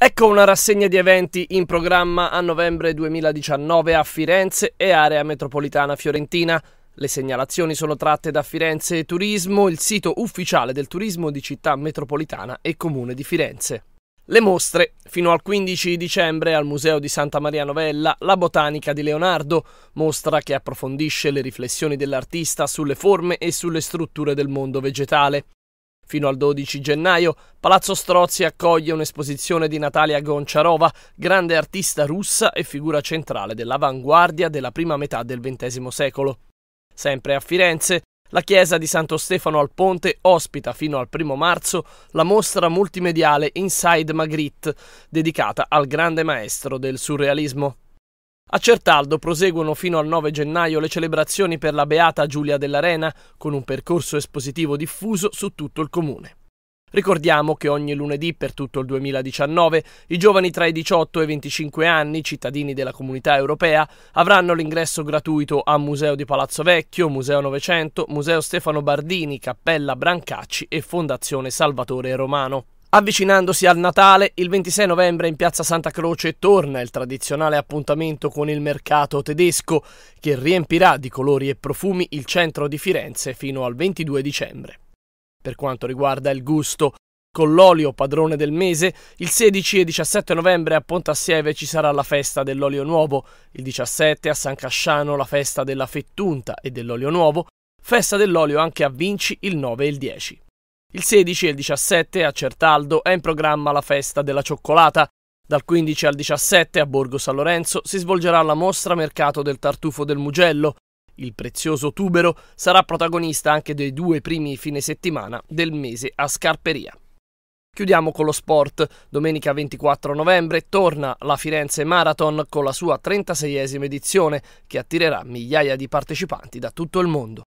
Ecco una rassegna di eventi in programma a novembre 2019 a Firenze e area metropolitana fiorentina. Le segnalazioni sono tratte da Firenze Turismo, il sito ufficiale del turismo di città metropolitana e comune di Firenze. Le mostre, fino al 15 dicembre al Museo di Santa Maria Novella, La Botanica di Leonardo, mostra che approfondisce le riflessioni dell'artista sulle forme e sulle strutture del mondo vegetale. Fino al 12 gennaio, Palazzo Strozzi accoglie un'esposizione di Natalia Gonciarova, grande artista russa e figura centrale dell'avanguardia della prima metà del XX secolo. Sempre a Firenze, la chiesa di Santo Stefano al Ponte ospita fino al 1 marzo la mostra multimediale Inside Magritte, dedicata al grande maestro del surrealismo. A Certaldo proseguono fino al 9 gennaio le celebrazioni per la beata Giulia dell'Arena con un percorso espositivo diffuso su tutto il comune. Ricordiamo che ogni lunedì per tutto il 2019 i giovani tra i 18 e i 25 anni, cittadini della comunità europea, avranno l'ingresso gratuito a Museo di Palazzo Vecchio, Museo Novecento, Museo Stefano Bardini, Cappella Brancacci e Fondazione Salvatore Romano. Avvicinandosi al Natale, il 26 novembre in piazza Santa Croce torna il tradizionale appuntamento con il mercato tedesco, che riempirà di colori e profumi il centro di Firenze fino al 22 dicembre. Per quanto riguarda il gusto, con l'olio padrone del mese, il 16 e 17 novembre a Pontassieve ci sarà la festa dell'olio nuovo, il 17 a San Casciano la festa della fettunta e dell'olio nuovo, festa dell'olio anche a Vinci il 9 e il 10. Il 16 e il 17 a Certaldo è in programma la festa della cioccolata. Dal 15 al 17 a Borgo San Lorenzo si svolgerà la mostra Mercato del Tartufo del Mugello. Il prezioso tubero sarà protagonista anche dei due primi fine settimana del mese a Scarperia. Chiudiamo con lo sport. Domenica 24 novembre torna la Firenze Marathon con la sua 36esima edizione che attirerà migliaia di partecipanti da tutto il mondo.